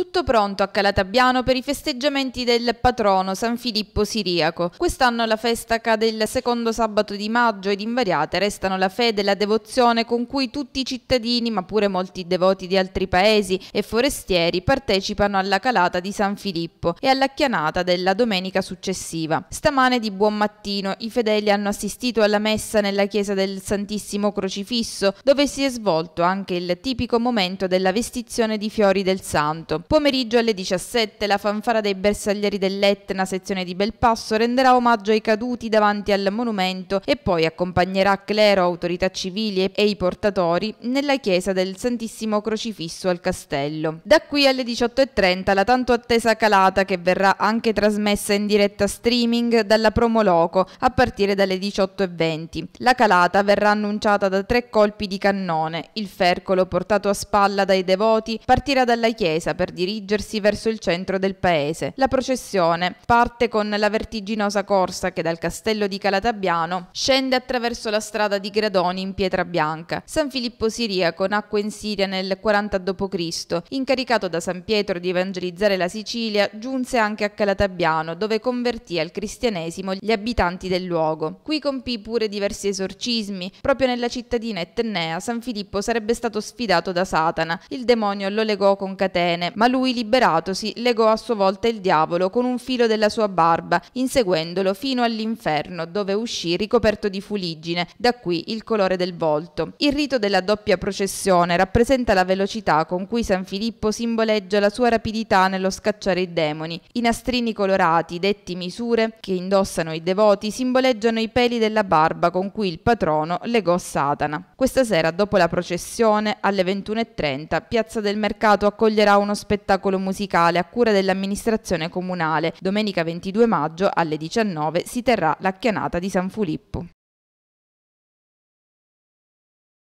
Tutto pronto a Calatabiano per i festeggiamenti del patrono San Filippo Siriaco. Quest'anno la festa cade il secondo sabato di maggio ed invariate restano la fede e la devozione con cui tutti i cittadini, ma pure molti devoti di altri paesi e forestieri, partecipano alla calata di San Filippo e alla chianata della domenica successiva. Stamane di buon mattino i fedeli hanno assistito alla messa nella chiesa del Santissimo Crocifisso, dove si è svolto anche il tipico momento della vestizione di fiori del Santo. Pomeriggio alle 17 la fanfara dei bersaglieri dell'Etna, sezione di Belpasso, renderà omaggio ai caduti davanti al monumento e poi accompagnerà clero, autorità civili e i portatori nella chiesa del Santissimo Crocifisso al Castello. Da qui alle 18.30 la tanto attesa calata che verrà anche trasmessa in diretta streaming dalla Promoloco a partire dalle 18.20. La calata verrà annunciata da tre colpi di cannone. Il fercolo portato a spalla dai devoti partirà dalla chiesa per dirigersi verso il centro del paese. La processione parte con la vertiginosa corsa che dal castello di Calatabiano scende attraverso la strada di Gradoni in Pietra Bianca. San Filippo Siriaco nacque in Siria nel 40 d.C. Incaricato da San Pietro di evangelizzare la Sicilia, giunse anche a Calatabiano dove convertì al cristianesimo gli abitanti del luogo. Qui compì pure diversi esorcismi. Proprio nella cittadina ettennea San Filippo sarebbe stato sfidato da Satana. Il demonio lo legò con catene, ma lui liberatosi legò a sua volta il diavolo con un filo della sua barba, inseguendolo fino all'inferno, dove uscì ricoperto di fuliggine, da qui il colore del volto. Il rito della doppia processione rappresenta la velocità con cui San Filippo simboleggia la sua rapidità nello scacciare i demoni. I nastrini colorati, detti misure, che indossano i devoti, simboleggiano i peli della barba con cui il patrono legò Satana. Questa sera, dopo la processione, alle 21.30, Piazza del Mercato accoglierà uno spazio spettacolo musicale a cura dell'amministrazione comunale. Domenica 22 maggio alle 19 si terrà la chianata di San Filippo.